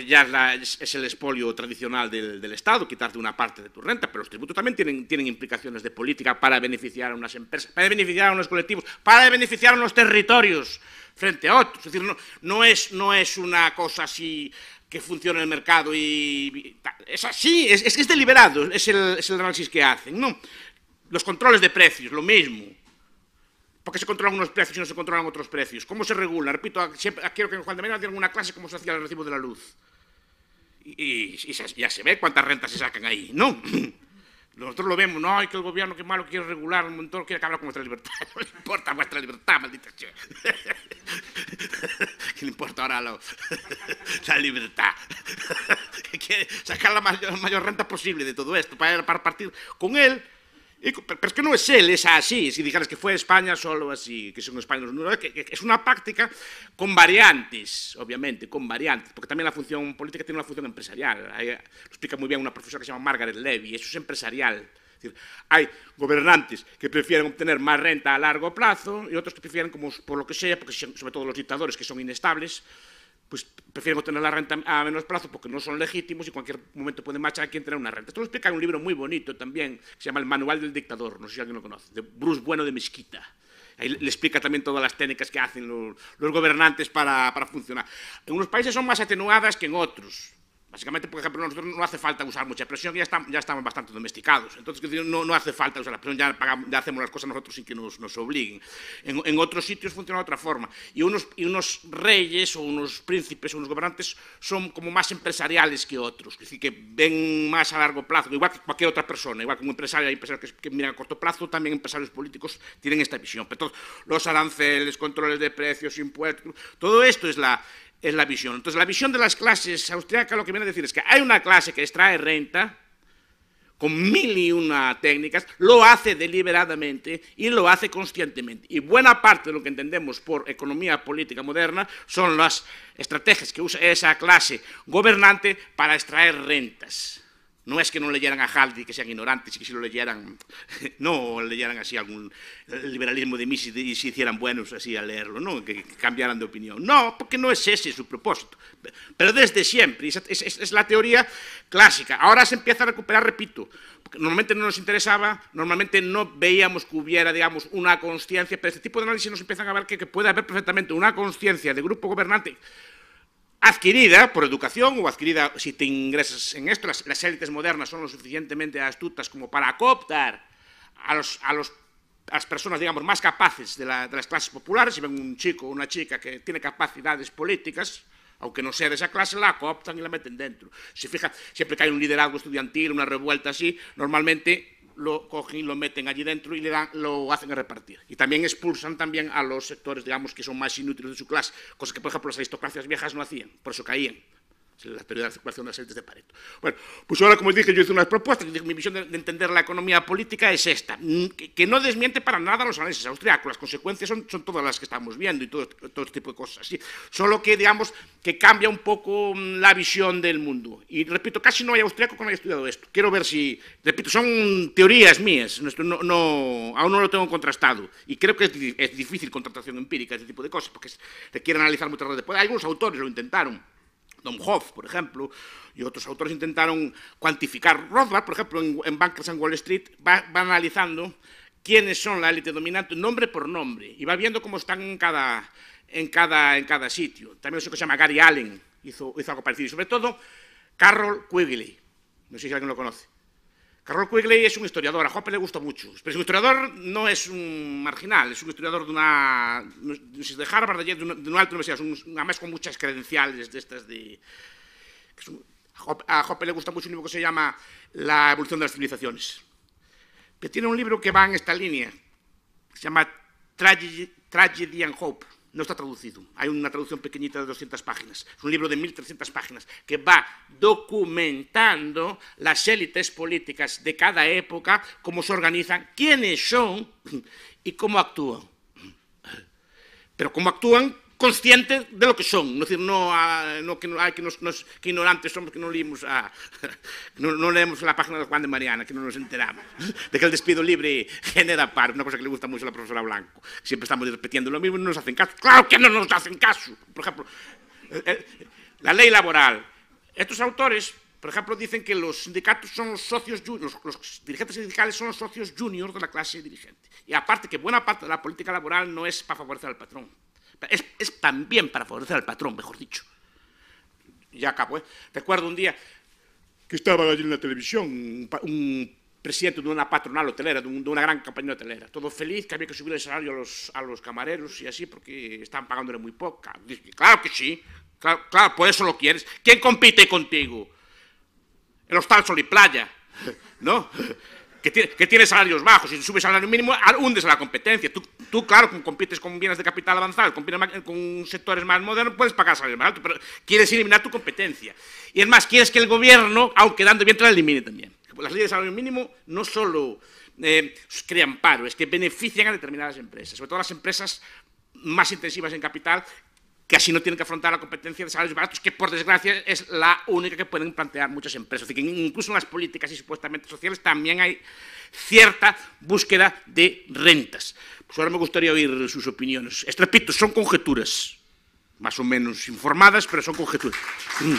ya es, el expolio tradicional del, Estado, quitarte una parte de tu renta, pero los tributos también tienen, implicaciones de política para beneficiar a unas empresas, para beneficiar a unos colectivos, para beneficiar a unos territorios frente a otros. Es decir, no, es, no es una cosa así que funciona el mercado y... Es así, es, es, es deliberado, es el, el, análisis que hacen, ¿no? Los controles de precios, lo mismo. ¿Por qué se controlan unos precios y no se controlan otros precios? ¿Cómo se regula? Repito, quiero que Juan de Mena dé alguna clase cómo se hacía el recibo de la luz. y, ya se ve cuántas rentas se sacan ahí, ¿no? Nosotros lo vemos, no, hay que el gobierno que malo quiere regular, un montón quiere acabar con nuestra libertad. No le importa vuestra libertad, maldita sea. ¿Qué le importa ahora la libertad? quiere sacar la mayor, renta posible de todo esto para, para partir con él pero es que no es él, es así, si dijeras que fue España solo así, que son españoles, no, que, es una práctica con variantes, obviamente, con variantes, porque también la función política tiene una función empresarial, lo explica muy bien una profesora que se llama Margaret Levy, eso es empresarial, hay gobernantes que prefieren obtener más renta a largo plazo y otros que prefieren, como por lo que sea, porque sobre todo los dictadores que son inestables, pues prefieren obtener la renta a menos plazo porque no son legítimos y en cualquier momento pueden marchar a quien tener una renta. Esto lo explica en un libro muy bonito también, que se llama El Manual del Dictador, no sé si alguien lo conoce, de Bruce Bueno de Mezquita. Ahí le explica también todas las técnicas que hacen los, gobernantes para, para, funcionar. En unos países son más atenuadas que en otros. Básicamente, por ejemplo, nosotros no hace falta usar mucha presión, ya estamos, bastante domesticados. Entonces, no, hace falta usar la presión, ya, hacemos las cosas nosotros sin que nos, obliguen. En, otros sitios funciona de otra forma. Y unos, reyes o unos príncipes o unos gobernantes son como más empresariales que otros, es decir, que ven más a largo plazo, igual que cualquier otra persona, igual que un empresario, hay empresarios que, miran a corto plazo, también empresarios políticos tienen esta visión. Pero todos los aranceles, controles de precios, impuestos, todo esto es la, es la visión. Entonces, la visión de las clases austriacas lo que viene a decir es que hay una clase que extrae renta con mil y una técnicas, lo hace deliberadamente y lo hace conscientemente. Y buena parte de lo que entendemos por economía política moderna son las estrategias que usa esa clase gobernante para extraer rentas. No es que no leyeran a Haldi, que sean ignorantes y que si lo leyeran, no leyeran así algún liberalismo de Mises y si hicieran buenos así al leerlo, ¿no? que cambiaran de opinión. No, porque no es ese su propósito. Pero desde siempre, es, es, la teoría clásica. Ahora se empieza a recuperar, repito, porque normalmente no nos interesaba, normalmente no veíamos que hubiera, digamos, una conciencia, pero este tipo de análisis nos empiezan a ver que, que puede haber perfectamente una conciencia de grupo gobernante adquirida por educación o adquirida si te ingresas en esto. Las, élites modernas son lo suficientemente astutas como para cooptar a, los, a, los, las personas, digamos, más capaces de, de, las clases populares. Si ven un chico o una chica que tiene capacidades políticas, aunque no sea de esa clase, la cooptan y la meten dentro. Si fija, siempre que hay un liderazgo estudiantil, una revuelta así, normalmente lo cogen y lo meten allí dentro y lo hacen repartir. Y también expulsan también a los sectores, digamos, que son más inútiles de su clase, cosas que, por ejemplo, las aristocracias viejas no hacían, por eso caían la teoría de las de Pareto. Bueno, pues ahora, como dije, yo hice unas propuestas, mi visión de, entender la economía política es esta, mm, que, no desmiente para nada los análisis austriacos, las consecuencias son, todas las que estamos viendo y todo, este tipo de cosas, ¿sí? solo que, digamos, que cambia un poco mm, la visión del mundo. Y repito, casi no hay austriaco que no haya estudiado esto. Quiero ver si, repito, son teorías mías, no, no, aún no lo tengo contrastado, y creo que es, difícil contratación empírica, este tipo de cosas, porque te requiere analizar muchas veces. Después, algunos autores lo intentaron, Domhoff, por ejemplo, y otros autores intentaron cuantificar. Rothbard, por ejemplo, en, en Bankers and Wall Street, va, analizando quiénes son la élite dominante, nombre por nombre, y va viendo cómo están en cada, en cada, en cada sitio. También eso que se llama Gary Allen hizo, hizo algo parecido, y sobre todo Carroll Quigley, no sé si alguien lo conoce, Carroll Quigley es un historiador, a Hoppe le gusta mucho, pero su historiador no es un marginal, es un historiador de una de Harvard, de, una, de una alta universidad, es un, además con muchas credenciales de estas de... a Hoppe le gusta mucho un libro que se llama La evolución de las civilizaciones, que tiene un libro que va en esta línea, que se llama Tragedy and Hope, no está traducido. Hay una traducción pequeñita de 200 páginas. Es un libro de 1.300 páginas que va documentando las élites políticas de cada época, cómo se organizan, quiénes son y cómo actúan. Pero cómo actúan conscientes de lo que son, no decir, no, ah, no que, que, que ignorantes somos, que no leemos, a, no, leemos la página de Juan de Mariana, que no nos enteramos, de que el despido libre genera par, una cosa que le gusta mucho a la profesora Blanco. Siempre estamos repitiendo lo mismo y no nos hacen caso. ¡Claro que no nos hacen caso! Por ejemplo, eh, eh, la ley laboral. Estos autores, por ejemplo, dicen que los sindicatos son los socios juniors, los dirigentes sindicales son los socios juniors de la clase dirigente. Y aparte que buena parte de la política laboral no es para favorecer al patrón es, es también para favorecer al patrón, mejor dicho. Ya acabo, ¿eh? Recuerdo un día que estaba allí en la televisión un, presidente de una patronal hotelera, de, una gran compañía hotelera. Todo feliz que había que subir el salario a los, a los camareros y así porque estaban pagándole muy poca. claro que sí, claro, por eso lo quieres. ¿Quién compite contigo? El hostal Sol y Playa, ¿no? que tiene, salarios bajos y si subes salario mínimo, hundes a la competencia. Tú, claro, compites con bienes de capital avanzado, con, con sectores más modernos, puedes pagar salarios más altos, pero quieres eliminar tu competencia. Y es más, quieres que el gobierno, aunque dando bien, te la elimine también. Las leyes de salario mínimo no solo eh, crean paro, es que benefician a determinadas empresas, sobre todo las empresas más intensivas en capital que así no tienen que afrontar la competencia de salarios baratos, que por desgracia es la única que pueden plantear muchas empresas. y que incluso en las políticas y supuestamente sociales también hay cierta búsqueda de rentas. Pues ahora me gustaría oír sus opiniones. Esto, repito, son conjeturas, más o menos informadas, pero son conjeturas. Mm.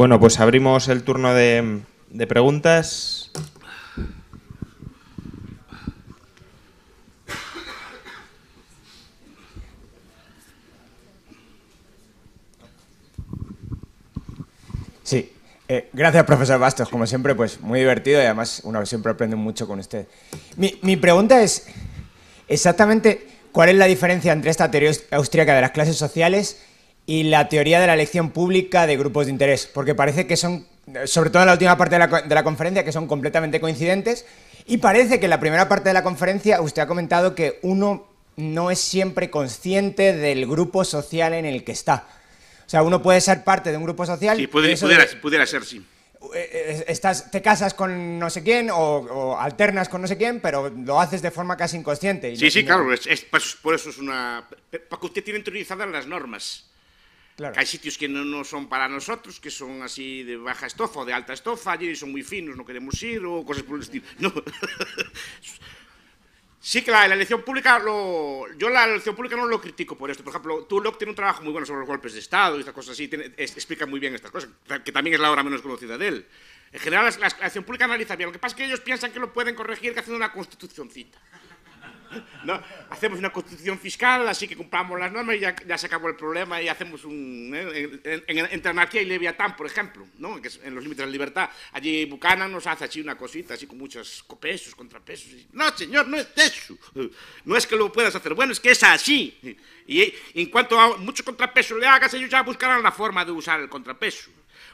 Bueno, pues abrimos el turno de, preguntas. Sí, eh, gracias, profesor Bastos. Como siempre, pues muy divertido y además uno siempre aprende mucho con usted. Mi, mi pregunta es exactamente cuál es la diferencia entre esta teoría austríaca de las clases sociales y la teoría de la elección pública de grupos de interés, porque parece que son, sobre todo en la última parte de la, de la conferencia, que son completamente coincidentes, y parece que en la primera parte de la conferencia usted ha comentado que uno no es siempre consciente del grupo social en el que está. O sea, uno puede ser parte de un grupo social... Sí, pudiera, ser, sí eh, eh, estás, te casas con no sé quién o, alternas con no sé quién, pero lo haces de forma casi inconsciente. sí, sí, claro, es, por eso es una... Porque usted tiene interiorizadas las normas hay sitios que no son para nosotros, que son así de baja estofa o de alta estofa, allí son muy finos, no queremos ir o cosas por el estilo. Sí que la, elección pública, yo la elección pública no lo critico por esto. Por ejemplo, Tulok tiene un trabajo muy bueno sobre los golpes de Estado y estas cosas así, explica muy bien estas cosas, que también es la obra menos conocida de él. En general, la, elección pública analiza bien. Lo que pasa es que ellos piensan que lo pueden corregir haciendo una constitucioncita. ¿no? Hacemos una constitución fiscal, así que cumplamos las normas y ya, se acabó el problema y hacemos un... Eh, en, entre anarquía y Leviatán, por ejemplo, ¿no? en los límites de la libertad. Allí Bucana nos hace así una cosita, así con muchos copesos, contrapesos. no, señor, no es eso. No es que lo puedas hacer. Bueno, es que es así. Y, en cuanto a mucho contrapesos le hagas, ellos ya buscarán la forma de usar el contrapeso.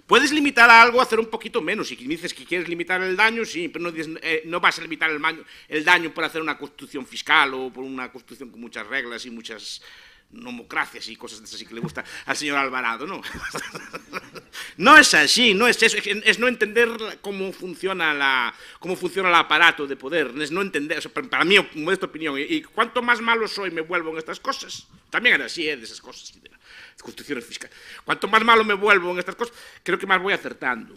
Puedes limitar a algo, hacer un poquito menos. y Si dices que quieres limitar el daño, sí, pero no, eh, vas a limitar el, daño por hacer una constitución fiscal o por una constitución con muchas reglas y muchas nomocracias y cosas de esas que le gusta al señor Alvarado, ¿no? no es así, no es eso, es no entender cómo funciona, la, cómo funciona el aparato de poder, es no entender, para mí, modesta opinión, y, cuanto más malo soy me vuelvo en estas cosas, también era así, ¿eh? de esas cosas constituciones fiscales. Cuanto más malo me vuelvo en estas cosas, creo que más voy acertando.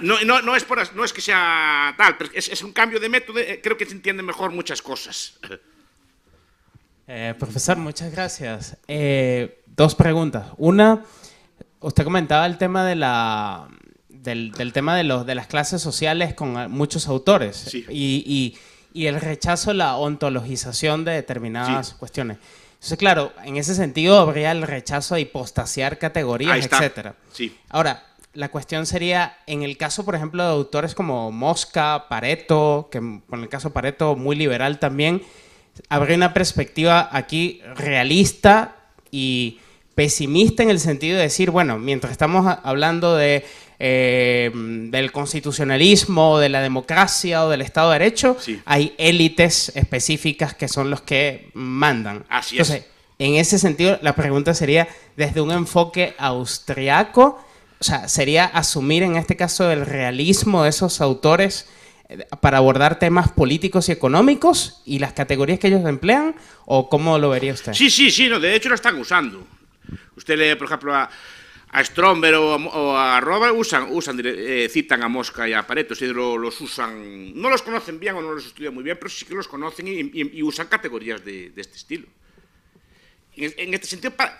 No, no, es, no es que sea tal, pero es, un cambio de método, eh, creo que se entienden mejor muchas cosas. Eh, profesor, muchas gracias. Eh, dos preguntas. Una, usted comentaba el tema de la, del, tema de, los, de las clases sociales con muchos autores y, el rechazo a la ontologización de determinadas cuestiones. Entonces, claro, en ese sentido habría el rechazo a hipostasiar categorías, etcétera. Sí. Ahora, la cuestión sería, en el caso, por ejemplo, de autores como Mosca, Pareto, que en el caso Pareto muy liberal también, habría una perspectiva aquí realista y pesimista en el sentido de decir, bueno, mientras estamos hablando de eh, del constitucionalismo, de la democracia o del Estado de Derecho, hay élites específicas que son los que mandan. Así En ese sentido, la pregunta sería, desde un enfoque austriaco, o sea, sería asumir en este caso el realismo de esos autores eh, para abordar temas políticos y económicos y las categorías que ellos emplean, o cómo lo vería usted? Sí, sí, sí, no, de hecho lo están usando. Usted lee, por ejemplo, a, a Stromberg ou a, ou a Roba usan, usan eh, citan a Mosca e a Pareto, se lo, los usan, non los conocen bien ou non los estudian moi bien, pero sí que los conocen e, e, e usan categorías de, de este estilo. En, en este sentido, para,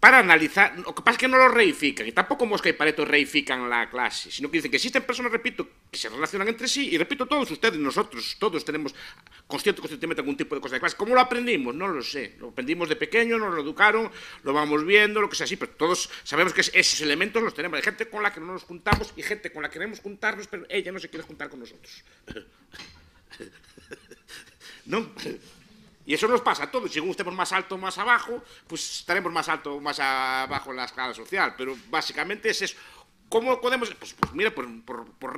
para analizar. Lo que pasa es que no lo reifican, y tampoco Mosca y Pareto reifican la clase, sino que dicen que existen personas, repito, que se relacionan entre sí, y repito, todos ustedes, nosotros, todos tenemos consciente, conscientemente algún tipo de cosa de clase. ¿Cómo lo aprendimos? No lo sé. Lo aprendimos de pequeño, nos lo educaron, lo vamos viendo, lo que sea así, pero todos sabemos que esos elementos los tenemos. Hay gente con la que no nos juntamos y gente con la que queremos juntarnos, pero ella no se quiere juntar con nosotros. ¿No? Y eso nos pasa a todos. Si gustemos más alto o más abajo, pues estaremos más alto o más abajo en la escala social. Pero básicamente es eso. ¿Cómo podemos? Pues, pues mira, por,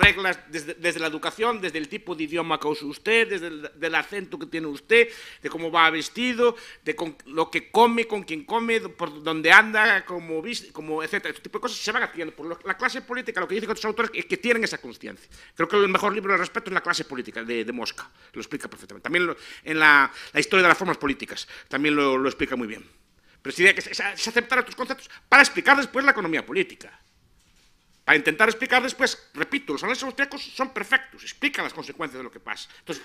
reglas, desde, la educación, desde el tipo de idioma que usa usted, desde el del acento que tiene usted, de cómo va vestido, de lo que come, con quién come, por dónde anda, cómo viste, como, etcétera. Este tipo de cosas se van haciendo. Por la clase política, lo que dicen otros autores es que tienen esa conciencia. Creo que el mejor libro al respecto es La clase política, de, Mosca. Lo explica perfectamente. También en la, historia de las formas políticas, también lo, explica muy bien. Pero si se se aceptar otros conceptos para explicar después la economía política. Para intentar explicar después, repito, los análisis austriacos son perfectos, explican las consecuencias de lo que pasa. Entonces,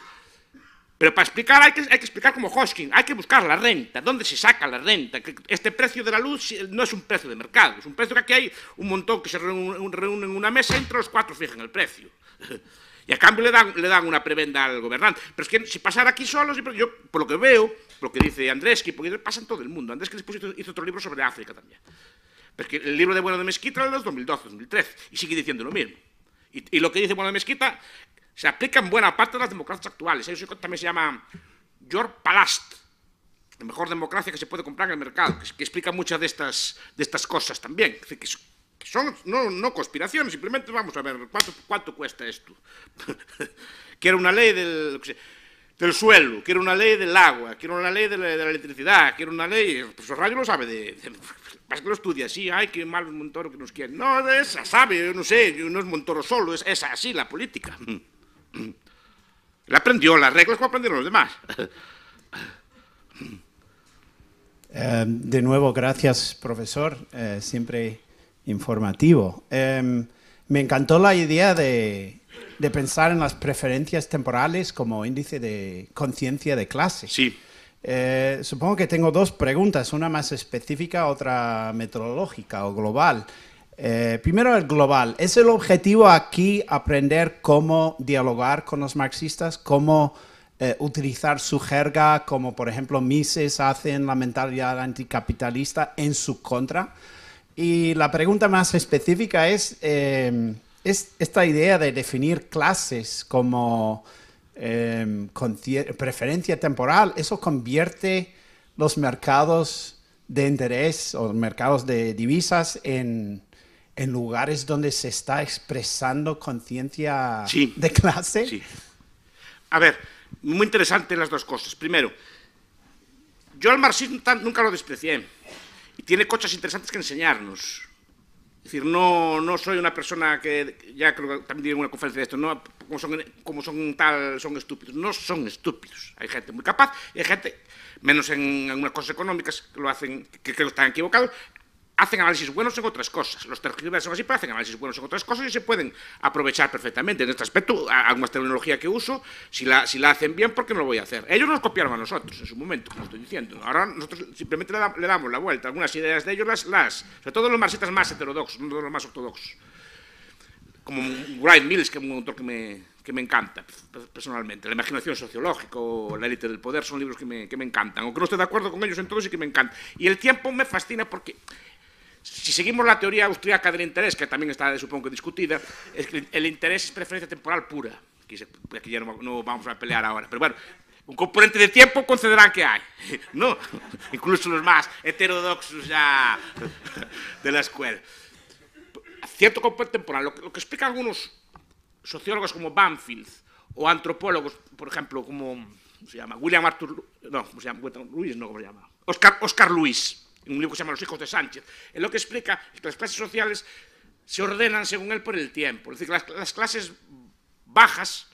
pero para explicar hay que, hay que explicar como Hoskin, hay que buscar la renta, dónde se saca la renta. Este precio de la luz no es un precio de mercado, es un precio que aquí hay un montón que se reúnen en una mesa, entre los cuatro fijan el precio. Y a cambio le dan, le dan una prebenda al gobernante. Pero es que si pasara aquí solos, yo por lo que veo, por lo que dice Andrés, que pasa en todo el mundo. Andrés después hizo otro libro sobre África también. Porque el libro de Bueno de Mezquita es 2012-2013 y sigue diciendo lo mismo. Y, lo que dice Bueno de Mezquita se aplica en buena parte a las democracias actuales. Eso también se llama George Palast, la mejor democracia que se puede comprar en el mercado, que, explica muchas de estas, de estas cosas también. Que, son no, no, conspiraciones, simplemente vamos a ver cuánto, cuánto cuesta esto. quiero una ley del, del suelo, quiero una ley del agua, quiero una ley de la, electricidad, quiero una ley... Pues, el profesor Rayo lo sabe de ¿Para que lo estudia así, ay, qué malos un Montoro que nos quieren! No, esa sabe, no sé, no es Montoro solo, es, es así la política. La aprendió, las reglas como aprendieron los demás. Em, de nuevo, gracias, profesor, eh, siempre informativo. Em, me encantó la idea de, de, pensar en las preferencias temporales como índice de conciencia de clase. Sí. Eh, supongo que tengo dos preguntas, una más específica, otra metodológica o global. Eh, primero el global. ¿Es el objetivo aquí aprender cómo dialogar con los marxistas, cómo eh, utilizar su jerga, como por ejemplo Mises hacen la mentalidad anticapitalista en su contra? Y la pregunta más específica es esta idea de definir clases como Em, preferencia temporal, eso convierte los mercados de interés o mercados de divisas en, lugares donde se está expresando conciencia de clase. A ver, muy interesante las dos cosas. Primero, yo al marxismo nunca lo desprecié y tiene cosas interesantes que enseñarnos. Es decir, no, no soy una persona que, ya creo que también digo en una conferencia de esto, no, como, son, como son tal, son estúpidos. No son estúpidos. Hay gente muy capaz y hay gente, menos en algunas cosas económicas, que lo hacen, que creo están equivocados, hacen análisis buenos en otras cosas. Los son así, pero hacen análisis buenos en otras cosas y se pueden aprovechar perfectamente. En este aspecto, algunas tecnologías que uso, si la, si la hacen bien, ¿por qué no lo voy a hacer? Ellos nos copiaron a nosotros en su momento, como estoy diciendo. Ahora nosotros simplemente le, damos la vuelta. Algunas ideas de ellos las, las sobre todo los marxistas más heterodoxos, no los más ortodoxos. Como Wright Mills, que es un autor que me, que me encanta personalmente. La imaginación sociológica o La élite del poder son libros que me, que me encantan. Aunque no esté de acuerdo con ellos en todos y que me encantan. Y el tiempo me fascina porque si seguimos la teoría austríaca del interés, que también está, supongo, que discutida, es el interés es preferencia temporal pura. Aquí, aquí ya no, vamos a pelear ahora, pero bueno, un componente de tiempo concederán que hay. No, incluso los más heterodoxos ya de la escuela. Cierto componente temporal, lo que, explican algunos sociólogos como Banfield o antropólogos, por ejemplo, como se llama? William Arthur, no, ¿cómo se llama? Luis, no, ¿cómo se llama? Oscar, Oscar Luis un libro que se llama Los hijos de Sánchez, en lo que explica que las clases sociales se ordenan según él por el tiempo. Es decir, las, las clases bajas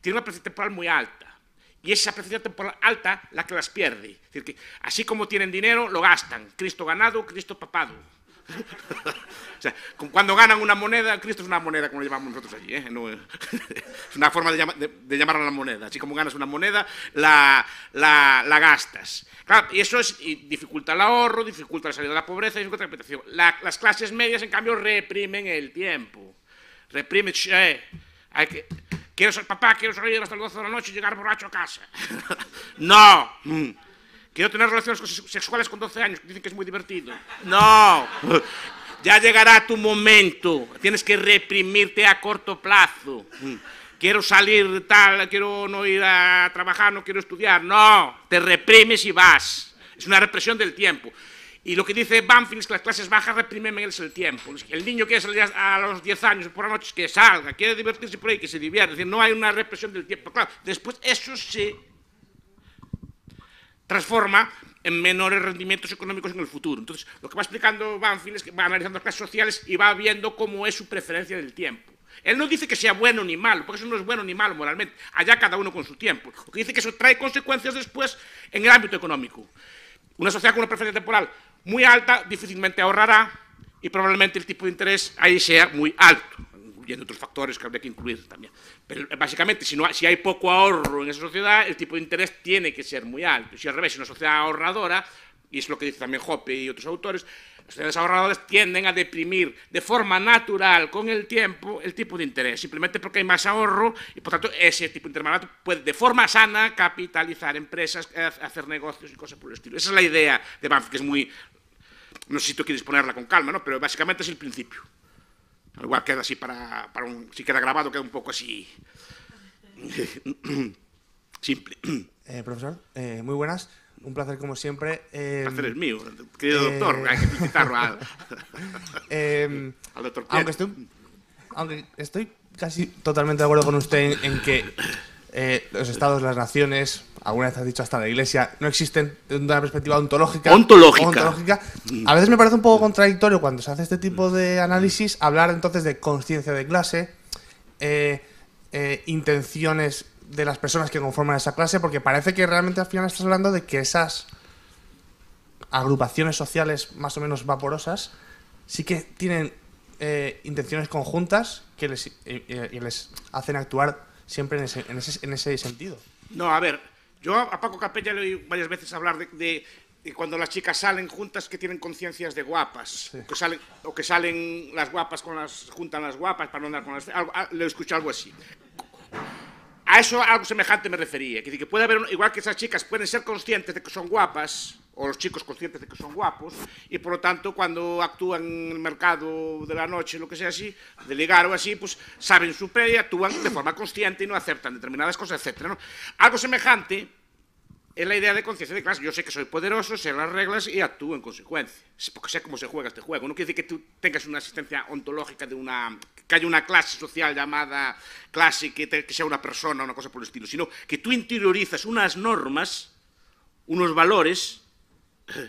tienen una presencia temporal muy alta. Y esa presencia temporal alta la que las pierde. Es decir, que así como tienen dinero, lo gastan. Cristo ganado, Cristo papado. o sea, cuando ganan una moneda, Cristo es una moneda, como lo llamamos nosotros allí. ¿eh? es una forma de, llamar a la moneda. Así como ganas una moneda, la, la, la gastas. y eso es, dificulta el ahorro, dificulta la salida de la pobreza, dificulta la reputación. las clases medias, en cambio, reprimen el tiempo. Reprimen, eh, hay que... Quiero ser papá, quiero salir hasta las 12 de la noche y llegar borracho a casa. no. Mm. Quiero tener relaciones sexuales con 12 años, dicen que es muy divertido. No, ya llegará tu momento. Tienes que reprimirte a corto plazo. Quiero salir tal, quiero no ir a trabajar, no quiero estudiar. No, te reprimes y vas. Es una represión del tiempo. Y lo que dice Banfield es que las clases bajas reprimen el tiempo. El niño quiere salir a los 10 años por la noche, que salga, quiere divertirse por ahí, que se divierta. no hay una represión del tiempo. Claro, después eso se transforma en menores rendimientos económicos en el futuro. Entonces, lo que va explicando Banfield es que va analizando las clases sociales y va viendo cómo es su preferencia del tiempo. Él no dice que sea bueno ni malo, porque eso no es bueno ni malo moralmente. Allá cada uno con su tiempo. Lo que dice que eso trae consecuencias después en el ámbito económico. Una sociedad con una preferencia temporal muy alta difícilmente ahorrará y probablemente el tipo de interés ahí sea muy alto viendo otros factores que habría que incluir también. Pero eh, básicamente, si, no, si hay poco ahorro en esa sociedad, el tipo de interés tiene que ser muy alto. Si al revés, si una sociedad ahorradora, y es lo que dice también Hoppe y otros autores, las sociedades ahorradoras tienden a deprimir de forma natural con el tiempo el tipo de interés, simplemente porque hay más ahorro y por tanto ese tipo de interés puede de forma sana capitalizar empresas, eh, hacer negocios y cosas por el estilo. Esa es la idea de Banff, que es muy... No sé si tú quieres ponerla con calma, ¿no? pero básicamente es el principio igual queda así para, para un, si queda grabado, queda un poco así simple. Eh, profesor, eh, muy buenas. Un placer como siempre. Eh, placer es mío, querido eh, doctor. Hay que felicitarlo al, em, al doctor aunque estoy, aunque estoy casi totalmente de acuerdo con usted en que los estados, las naciones, alguna vez has dicho hasta la iglesia, no existen desde una perspectiva ontológica. Ontológica. Mm. A veces me parece un poco contradictorio cuando se hace este tipo de análisis hablar entonces de conciencia de clase, eh, eh, intenciones de las personas que conforman esa clase, porque parece que realmente al final estás hablando de que esas agrupaciones sociales más o menos vaporosas sí que tienen eh, intenciones conjuntas que les, les hacen actuar siempre en ese, en ese sentido. No, a ver, yo a Paco Capella le oí varias veces hablar de, cuando las chicas salen juntas que tienen conciencias de guapas, que salen, o que salen las guapas con las juntan las guapas para no andar con las... Algo, ah, le escuché algo así. A eso algo semejante me refería. Que, que puede haber, igual que esas chicas pueden ser conscientes de que son guapas, o los chicos conscientes de que son guapos, y por lo tanto cuando actúan en el mercado de la noche, lo que sea así, de ligar o así, pues saben su previa, actúan de forma consciente y no aceptan determinadas cosas, etc. Algo semejante es la idea de conciencia de clase. Yo sé que soy poderoso, sé las reglas y actúo en consecuencia. Porque sé cómo se juega este juego. No quiere decir que tú tengas una asistencia ontológica de una... que haya una clase social llamada clase que, que sea una persona, o una cosa por el estilo. Sino que tú interiorizas unas normas, unos valores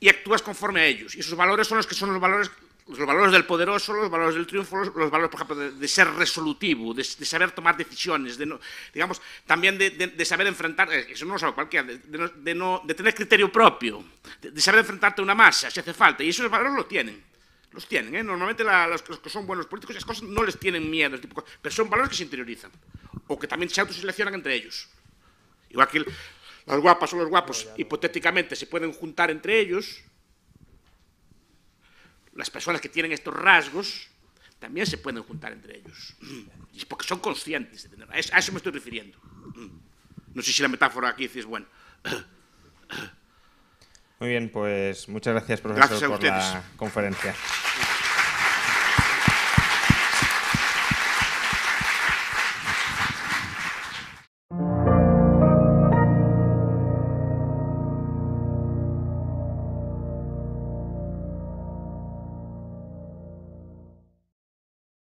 y actúas conforme a ellos. Y esos valores son los que son los valores los valores del poderoso, los valores del triunfo, los, valores, por ejemplo, de, ser resolutivo, de, saber tomar decisiones, de digamos, también de, saber enfrentar, eh, eso no lo sabe cualquiera, de, tener criterio propio, de, saber enfrentarte a una masa si hace falta, y esos valores los tienen. Los tienen, ¿eh? Normalmente los, que son buenos políticos, esas cosas no les tienen miedo, pero son valores que se interiorizan, o que también se autoseleccionan entre ellos. Igual que los las guapas o los guapos, hipotéticamente, se pueden juntar entre ellos, las personas que tienen estos rasgos también se pueden juntar entre ellos, porque son conscientes de tener. A eso me estoy refiriendo. No sé si la metáfora aquí es buena. Muy bien, pues muchas gracias, profesor, por la conferencia.